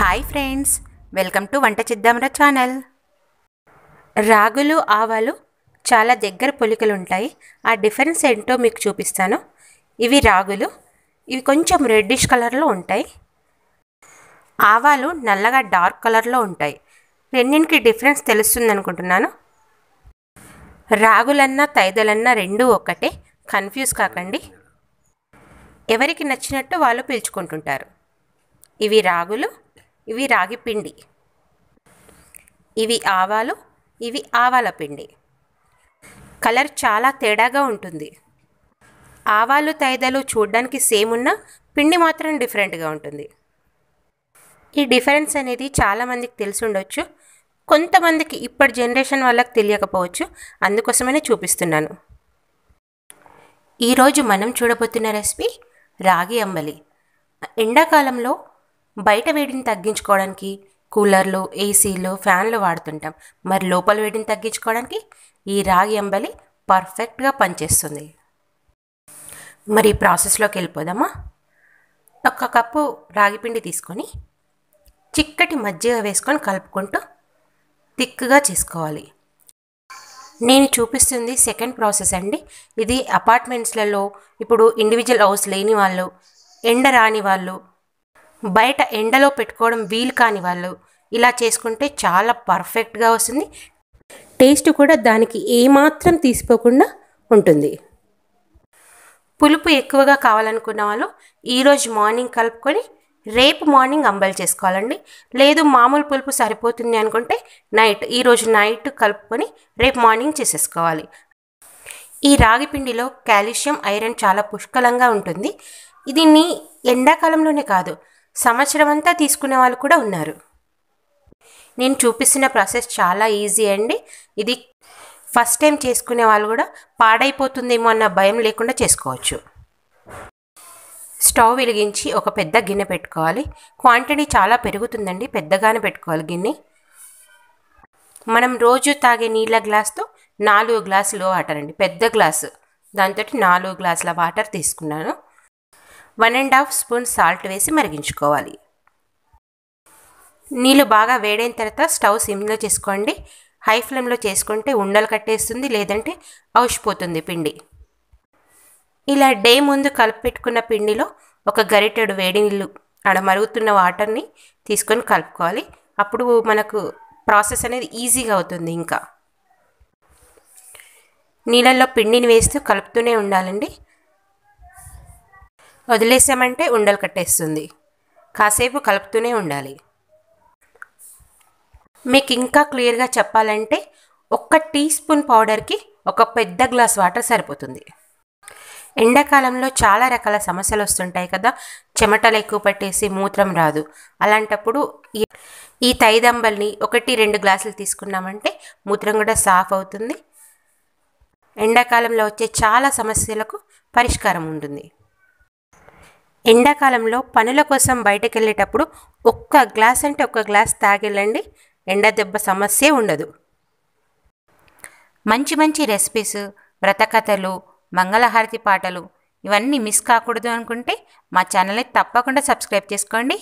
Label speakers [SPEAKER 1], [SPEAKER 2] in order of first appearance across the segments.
[SPEAKER 1] hi friends welcome to వంట చిద్దామర channel రాగులు ఆవాలు చాలా దగ్గర పొలికలు ఉంటాయి ఆ డిఫరెన్స్ ఏంటో మీకు చూపిస్తాను ఇవి రాగులు ఇవి కొంచెం రెడ్డిష్ కలర్లో ఉంటాయి ఆవాలు నల్లగా డార్క్ కలర్లో ఉంటాయి రెండింటికి డిఫరెన్స్ తెలుస్తుంది అనుకుంటున్నాను రాగులన్నా తైదలన్నా రెండు ఒకటే కన్ఫ్యూజ్ కాకండి ఎవరికి నచ్చినట్టు వాళ్ళు పీల్చుకుంటుంటారు ఇవి రాగులు ఇవి రాగి పిండి ఇవి ఆవాలు ఇవి ఆవాల పిండి కలర్ చాలా తేడాగా ఉంటుంది ఆవాలు తైదలు చూడడానికి సేమ్ ఉన్నా పిండి మాత్రం డిఫరెంట్గా ఉంటుంది ఈ డిఫరెన్స్ అనేది చాలామందికి తెలిసి ఉండొచ్చు కొంతమందికి ఇప్పటి జనరేషన్ వాళ్ళకి తెలియకపోవచ్చు అందుకోసమనే చూపిస్తున్నాను ఈరోజు మనం చూడబోతున్న రెసిపీ రాగి అంబలి ఎండాకాలంలో బయట వేడిని తగ్గించుకోవడానికి కూలర్లు ఏసీలు ఫ్యాన్లు వాడుతుంటాం మరి లోపల వేడిని తగ్గించుకోవడానికి ఈ రాగి అంబలి పర్ఫెక్ట్గా పనిచేస్తుంది మరి ప్రాసెస్లోకి వెళ్ళిపోదామా ఒక కప్పు రాగిపిండి తీసుకొని చిక్కటి మజ్జిగ వేసుకొని కలుపుకుంటూ థిక్గా చేసుకోవాలి నేను చూపిస్తుంది సెకండ్ ప్రాసెస్ అండి ఇది అపార్ట్మెంట్స్లలో ఇప్పుడు ఇండివిజువల్ హౌస్ లేని వాళ్ళు ఎండ రాని వాళ్ళు బయట ఎండలో పెట్టుకోవడం వీలు కాని వాళ్ళు ఇలా చేసుకుంటే చాలా పర్ఫెక్ట్గా వస్తుంది టేస్ట్ కూడా దానికి ఏమాత్రం తీసిపోకుండా ఉంటుంది పులుపు ఎక్కువగా కావాలనుకున్న వాళ్ళు ఈరోజు మార్నింగ్ కలుపుకొని రేపు మార్నింగ్ అంబలి చేసుకోవాలండి లేదు మామూలు పులుపు సరిపోతుంది అనుకుంటే నైట్ ఈరోజు నైట్ కలుపుకొని రేపు మార్నింగ్ చేసేసుకోవాలి ఈ రాగి పిండిలో కాల్షియం ఐరన్ చాలా పుష్కలంగా ఉంటుంది ఇది నీ ఎండాకాలంలోనే కాదు సంవత్సరం అంతా తీసుకునే వాళ్ళు కూడా ఉన్నారు నేను చూపిస్తున్న ప్రాసెస్ చాలా ఈజీ అండి ఇది ఫస్ట్ టైం చేసుకునే వాళ్ళు కూడా పాడైపోతుందేమో అన్న భయం లేకుండా చేసుకోవచ్చు స్టవ్ వెలిగించి ఒక పెద్ద గిన్నె పెట్టుకోవాలి క్వాంటిటీ చాలా పెరుగుతుందండి పెద్దగానే పెట్టుకోవాలి గిన్నె మనం రోజు తాగే నీళ్ళ గ్లాస్తో నాలుగు గ్లాసులు వాటర్ అండి పెద్ద గ్లాసు దాంతో నాలుగు గ్లాసుల వాటర్ తీసుకున్నాను one and half spoon salt వేసి మరిగించుకోవాలి నీళ్ళు బాగా వేడైన తర్వాత స్టవ్ సిమ్లో చేసుకోండి హై ఫ్లేమ్లో చేసుకుంటే ఉండలు కట్టేస్తుంది లేదంటే అవసిపోతుంది పిండి ఇలా డే ముందు కలిపి పెట్టుకున్న పిండిలో ఒక గరిటెడు వేడి నీళ్ళు అక్కడ మరుగుతున్న వాటర్ని తీసుకొని కలుపుకోవాలి అప్పుడు మనకు ప్రాసెస్ అనేది ఈజీగా అవుతుంది ఇంకా నీళ్ళల్లో పిండిని వేస్తూ కలుపుతూనే ఉండాలండి వదిలేసామంటే ఉండలు కట్టేస్తుంది కాసేపు కలుపుతూనే ఉండాలి మీకు ఇంకా క్లియర్గా చెప్పాలంటే ఒక్క టీ స్పూన్ పౌడర్కి ఒక పెద్ద గ్లాస్ వాటర్ సరిపోతుంది ఎండాకాలంలో చాలా రకాల సమస్యలు వస్తుంటాయి కదా చెమటలు ఎక్కువ పట్టేసి మూత్రం రాదు అలాంటప్పుడు ఈ తైదంబల్ని ఒకటి రెండు గ్లాసులు తీసుకున్నామంటే మూత్రం కూడా సాఫ్ అవుతుంది ఎండాకాలంలో వచ్చే చాలా సమస్యలకు పరిష్కారం ఉంటుంది ఎండాకాలంలో పనుల కోసం బయటకు వెళ్ళేటప్పుడు ఒక్క గ్లాస్ అంటే ఒక్క గ్లాస్ తాగెళ్ళండి ఎండ దెబ్బ సమస్య ఉండదు మంచి మంచి రెసిపీస్ వ్రతకథలు మంగళహారతి పాటలు ఇవన్నీ మిస్ కాకూడదు అనుకుంటే మా ఛానల్ని తప్పకుండా సబ్స్క్రైబ్ చేసుకోండి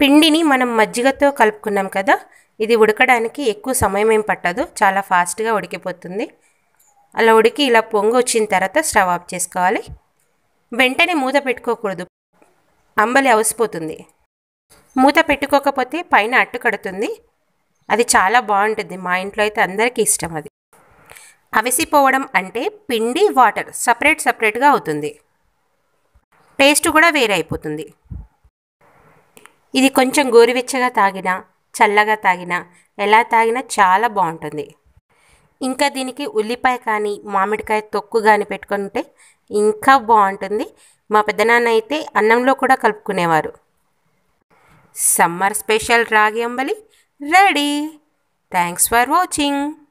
[SPEAKER 1] పిండిని మనం మజ్జిగతో కలుపుకున్నాం కదా ఇది ఉడకడానికి ఎక్కువ సమయం ఏం పట్టదు చాలా ఫాస్ట్గా ఉడికిపోతుంది అలా ఉడికి ఇలా పొంగు వచ్చిన తర్వాత స్టవ్ ఆఫ్ చేసుకోవాలి వెంటనే మూత పెట్టుకోకూడదు అంబలి అవసిపోతుంది మూత పెట్టుకోకపోతే పైన అట్టు కడుతుంది అది చాలా బాగుంటుంది మా ఇంట్లో అయితే అందరికీ ఇష్టం అది అవిసిపోవడం అంటే పిండి వాటర్ సపరేట్ సపరేట్గా అవుతుంది టేస్ట్ కూడా వేరే అయిపోతుంది ఇది కొంచెం గోరువెచ్చగా తాగినా చల్లగా తాగినా ఎలా తాగినా చాలా బాగుంటుంది ఇంకా దీనికి ఉల్లిపాయ కానీ మామిడికాయ తొక్కు కానీ పెట్టుకుంటే ఇంకా బాగుంటుంది మా పెద్దనాన్న అయితే అన్నంలో కూడా కలుపుకునేవారు summer special ragi ambali ready thanks for watching